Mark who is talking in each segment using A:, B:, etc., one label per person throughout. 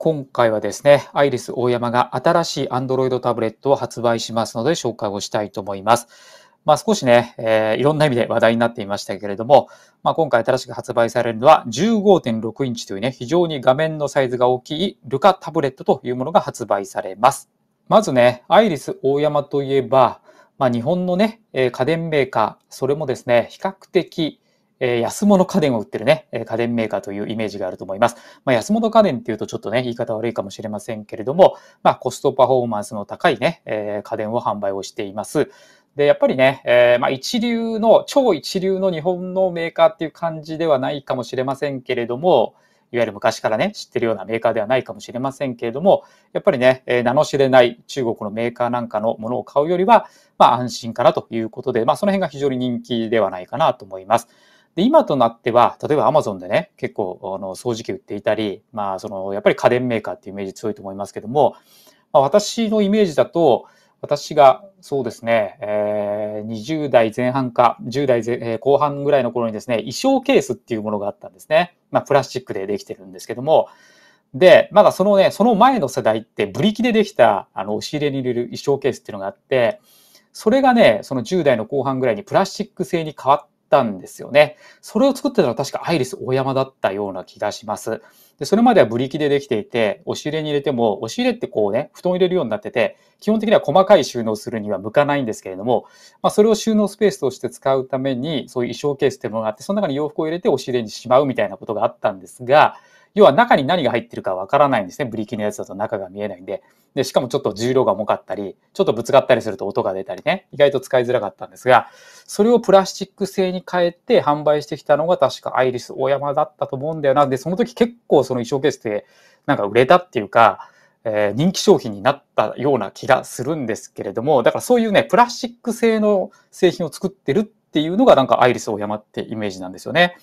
A: 今回はですね、アイリス大山が新しい Android タブレットを発売しますので紹介をしたいと思います。まあ、少しね、えー、いろんな意味で話題になっていましたけれども、まあ、今回新しく発売されるのは15.6インチというね、非常に画面のサイズが大きいルカタブレットというものが発売されます。まずね、アイリス大山といえば、まあ、日本のね、家電メーカー、それもですね、比較的え安物家電を売ってるね、え家電メーカーというイメージがあると思います。まあ、安物家電っていうとちょっとね、言い方悪いかもしれませんけれども、まあ、コストパフォーマンスの高いね、え家電を販売をしています。で、やっぱりね、えー、まあ、一流の、超一流の日本のメーカーっていう感じではないかもしれませんけれども、いわゆる昔からね、知ってるようなメーカーではないかもしれませんけれども、やっぱりね、えー、名の知れない中国のメーカーなんかのものを買うよりは、まあ、安心かなということで、まあ、その辺が非常に人気ではないかなと思います。で今となっては、例えばアマゾンでね、結構あの掃除機売っていたり、まあ、そのやっぱり家電メーカーっていうイメージ強いと思いますけども、まあ、私のイメージだと、私がそうですね、えー、20代前半か10代前、えー、後半ぐらいの頃にですね、衣装ケースっていうものがあったんですね。まあ、プラスチックでできてるんですけども、で、まだそのね、その前の世代ってブリキでできたあの押し入れに入れる衣装ケースっていうのがあって、それがね、その10代の後半ぐらいにプラスチック製に変わっったんですよね。それを作ってたのは確かアイリス大山だったような気がします。で、それまではブリキでできていて、押し入れに入れても、押し入れってこうね、布団を入れるようになってて、基本的には細かい収納するには向かないんですけれども、まあ、それを収納スペースとして使うために、そういう衣装ケースっていうものがあって、その中に洋服を入れて押し入れにしまうみたいなことがあったんですが、要は中に何が入ってるかわからないんですね。ブリキのやつだと中が見えないんで。で、しかもちょっと重量が重かったり、ちょっとぶつかったりすると音が出たりね、意外と使いづらかったんですが、それをプラスチック製に変えて販売してきたのが確かアイリス大山だったと思うんだよな。で、その時結構その衣装ケースってなんか売れたっていうか、えー、人気商品になったような気がするんですけれども、だからそういうね、プラスチック製の製品を作ってるっていうのがなんかアイリス大山ってイメージなんですよね。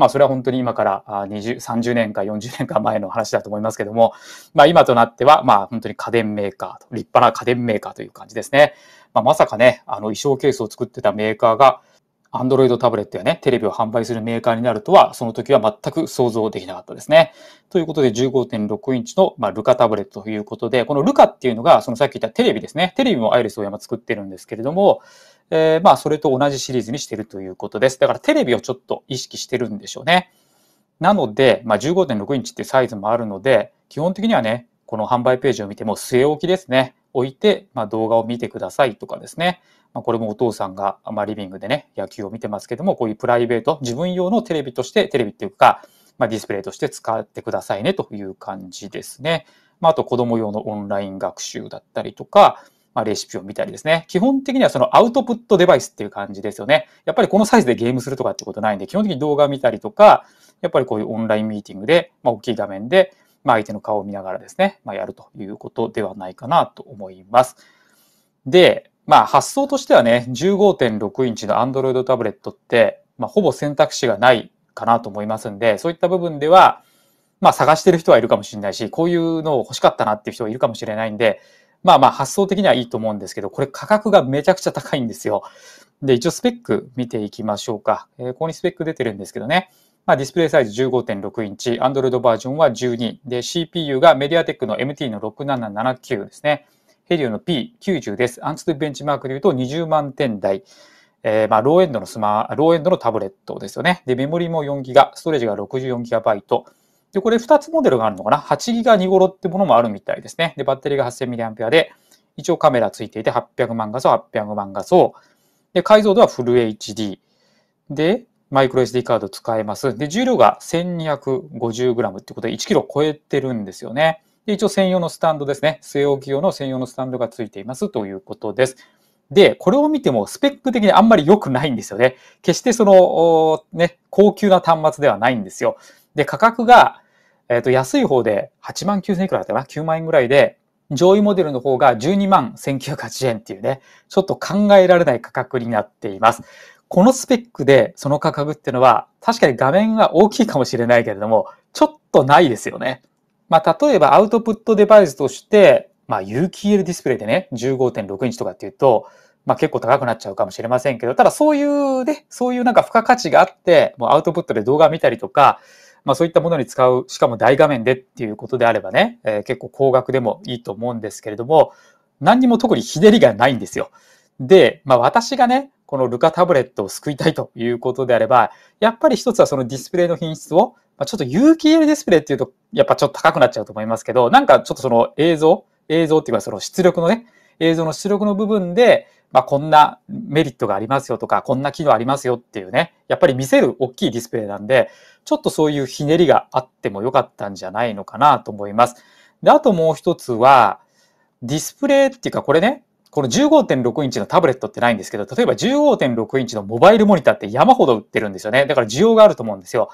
A: まあ、それは本当に今から20、30年か40年か前の話だと思いますけども、まあ、今となっては、まあ、本当に家電メーカー、立派な家電メーカーという感じですね。まあ、まさかね、あの、衣装ケースを作ってたメーカーが、アンドロイドタブレットやね、テレビを販売するメーカーになるとは、その時は全く想像できなかったですね。ということで、15.6インチの、まあ、ルカタブレットということで、このルカっていうのが、そのさっき言ったテレビですね。テレビもアイリスをマ作ってるんですけれども、えー、まあ、それと同じシリーズにしてるということです。だからテレビをちょっと意識してるんでしょうね。なので、まあ、15.6インチってサイズもあるので、基本的にはね、この販売ページを見ても据え置きですね。置いて、まあ、動画を見てくださいとかですね。まあ、これもお父さんが、まあ、リビングでね、野球を見てますけども、こういうプライベート、自分用のテレビとして、テレビっていうか、まあ、ディスプレイとして使ってくださいねという感じですね。まあ、あと子供用のオンライン学習だったりとか、まあ、レシピを見たりですね。基本的にはそのアウトプットデバイスっていう感じですよね。やっぱりこのサイズでゲームするとかってことないんで、基本的に動画見たりとか、やっぱりこういうオンラインミーティングで、まあ、大きい画面で、まあ、相手の顔を見ながらですね、まあ、やるということではないかなと思います。で、まあ発想としてはね、15.6インチの Android タブレットって、まあ、ほぼ選択肢がないかなと思いますんで、そういった部分では、まあ探してる人はいるかもしれないし、こういうのを欲しかったなっていう人はいるかもしれないんで、まあまあ発想的にはいいと思うんですけど、これ価格がめちゃくちゃ高いんですよ。で、一応スペック見ていきましょうか。えー、ここにスペック出てるんですけどね。まあ、ディスプレイサイズ15.6インチ、Android バージョンは12。で、CPU が MediaTek の MT の6779ですね。ヘリオの P90 です。アンツゥベンチマークでいうと20万点台。えー、まあ、ローエンドのスマローエンドのタブレットですよね。で、メモリも4ギガ、ストレージが 64GB。で、これ2つモデルがあるのかな ?8 ギガ2頃ってものもあるみたいですね。で、バッテリーが 8000mAh で、一応カメラついていて800万画素、800万画素。で、解像度はフル HD。で、マイクロ SD カード使えます。で、重量が 1250g ってことで1キロ超えてるんですよね。で一応専用のスタンドですね。据え置き用の専用のスタンドがついていますということです。で、これを見てもスペック的にあんまり良くないんですよね。決してその、ね、高級な端末ではないんですよ。で、価格が、えっ、ー、と、安い方で8万9000円くらいだったかな ?9 万円ぐらいで、上位モデルの方が12万1980円っていうね、ちょっと考えられない価格になっています。このスペックでその価格っていうのは、確かに画面が大きいかもしれないけれども、ちょっとないですよね。まあ、例えばアウトプットデバイスとして、まあ、u k l ディスプレイでね、15.6インチとかっていうと、まあ、結構高くなっちゃうかもしれませんけど、ただそういうね、そういうなんか付加価値があって、もうアウトプットで動画見たりとか、まあそういったものに使う、しかも大画面でっていうことであればね、えー、結構高額でもいいと思うんですけれども、何にも特にひねりがないんですよ。で、まあ私がね、このルカタブレットを救いたいということであれば、やっぱり一つはそのディスプレイの品質を、まあ、ちょっと有機 EL ディスプレイっていうと、やっぱちょっと高くなっちゃうと思いますけど、なんかちょっとその映像、映像っていうかその出力のね、映像の出力の部分で、まあ、こんなメリットがありますよとか、こんな機能ありますよっていうね、やっぱり見せる大きいディスプレイなんで、ちょっとそういうひねりがあってもよかったんじゃないのかなと思います。で、あともう一つは、ディスプレイっていうか、これね、この15.6インチのタブレットってないんですけど、例えば15.6インチのモバイルモニターって山ほど売ってるんですよね。だから需要があると思うんですよ。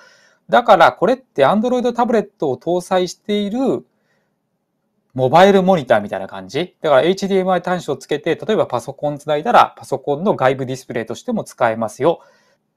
A: だからこれって Android タブレットを搭載しているモバイルモニターみたいな感じ。だから HDMI 端子をつけて、例えばパソコンつないだらパソコンの外部ディスプレイとしても使えますよ。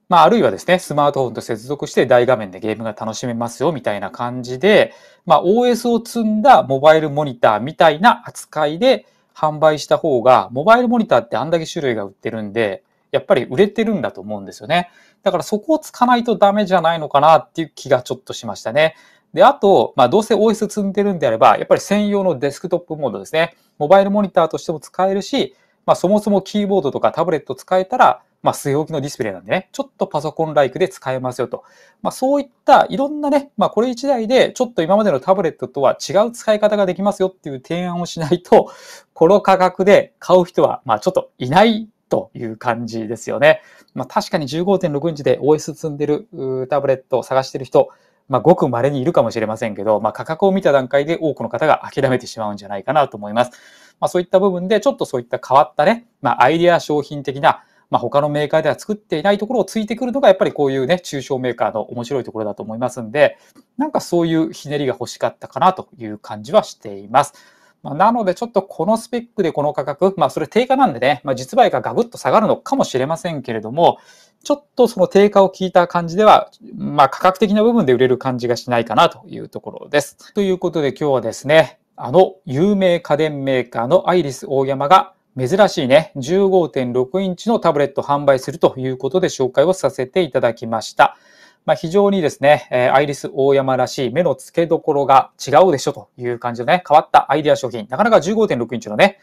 A: まあ、あるいはですね、スマートフォンと接続して大画面でゲームが楽しめますよみたいな感じで、まあ、OS を積んだモバイルモニターみたいな扱いで、販売した方が、モバイルモニターってあんだけ種類が売ってるんで、やっぱり売れてるんだと思うんですよね。だからそこをつかないとダメじゃないのかなっていう気がちょっとしましたね。で、あと、まあ、どうせ OS 積んでるんであれば、やっぱり専用のデスクトップモードですね。モバイルモニターとしても使えるし、まあ、そもそもキーボードとかタブレット使えたら、まあ、据え置きのディスプレイなんでね、ちょっとパソコンライクで使えますよと。まあ、そういったいろんなね、まあ、これ1台でちょっと今までのタブレットとは違う使い方ができますよっていう提案をしないと、この価格で買う人は、まあ、ちょっといないという感じですよね。まあ、確かに15.6インチで OS 積んでるタブレットを探してる人、まあ、ごく稀にいるかもしれませんけど、まあ、価格を見た段階で多くの方が諦めてしまうんじゃないかなと思います。まあ、そういった部分で、ちょっとそういった変わったね、まあ、アイデア商品的なまあ、他のメーカーでは作っていないところをついてくるのが、やっぱりこういうね、中小メーカーの面白いところだと思いますんで、なんかそういうひねりが欲しかったかなという感じはしています。まあ、なので、ちょっとこのスペックでこの価格、まあ、それ定価なんでね、まあ、実売がガブッと下がるのかもしれませんけれども、ちょっとその定価を聞いた感じでは、まあ、価格的な部分で売れる感じがしないかなというところです。ということで、今日はですね、あの有名家電メーカーのアイリスオーヤマが珍しいね、15.6インチのタブレット販売するということで紹介をさせていただきました。まあ、非常にですね、えアイリス大山らしい目の付けどころが違うでしょという感じのね、変わったアイデア商品。なかなか15.6インチのね、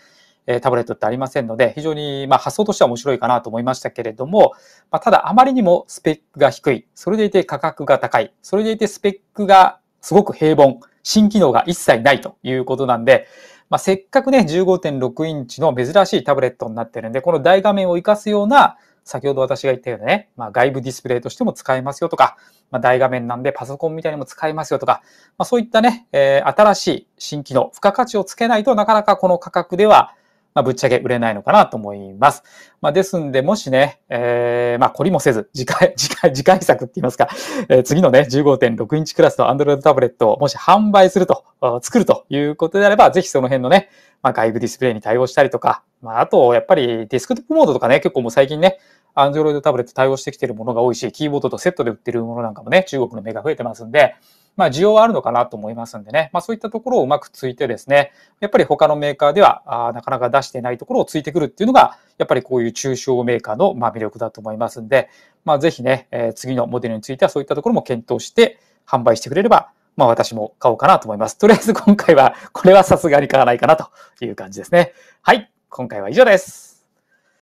A: えタブレットってありませんので、非常に、ま発想としては面白いかなと思いましたけれども、まただあまりにもスペックが低い、それでいて価格が高い、それでいてスペックがすごく平凡、新機能が一切ないということなんで、まあ、せっかくね、15.6インチの珍しいタブレットになってるんで、この大画面を活かすような、先ほど私が言ったようなね、まあ、外部ディスプレイとしても使えますよとか、まあ、大画面なんでパソコンみたいにも使えますよとか、まあ、そういったね、えー、新しい新機能、付加価値をつけないとなかなかこの価格では、まあ、ぶっちゃけ売れないのかなと思います。まあ、ですんで、もしね、えー、まあ、懲りもせず、次回、次回、次回作って言いますか、えー、次のね、15.6インチクラスの Android タブレットをもし販売すると、作るということであれば、ぜひその辺のね、まあ、外部ディスプレイに対応したりとか、まあ、あと、やっぱりデスクトップモードとかね、結構もう最近ね、Android タブレット対応してきてるものが多いし、キーボードとセットで売ってるものなんかもね、中国の目が増えてますんで、まあ、需要はあるのかなと思いますんでね、まあ、そういったところをうまくついてですね、やっぱり他のメーカーではあなかなか出してないところをついてくるっていうのが、やっぱりこういう中小メーカーのま魅力だと思いますんで、まあ、ぜひね、えー、次のモデルについてはそういったところも検討して販売してくれれば、まあ私も買おうかなと思います。とりあえず今回は、これはさすがに買わないかなという感じですね。はい、今回は以上です。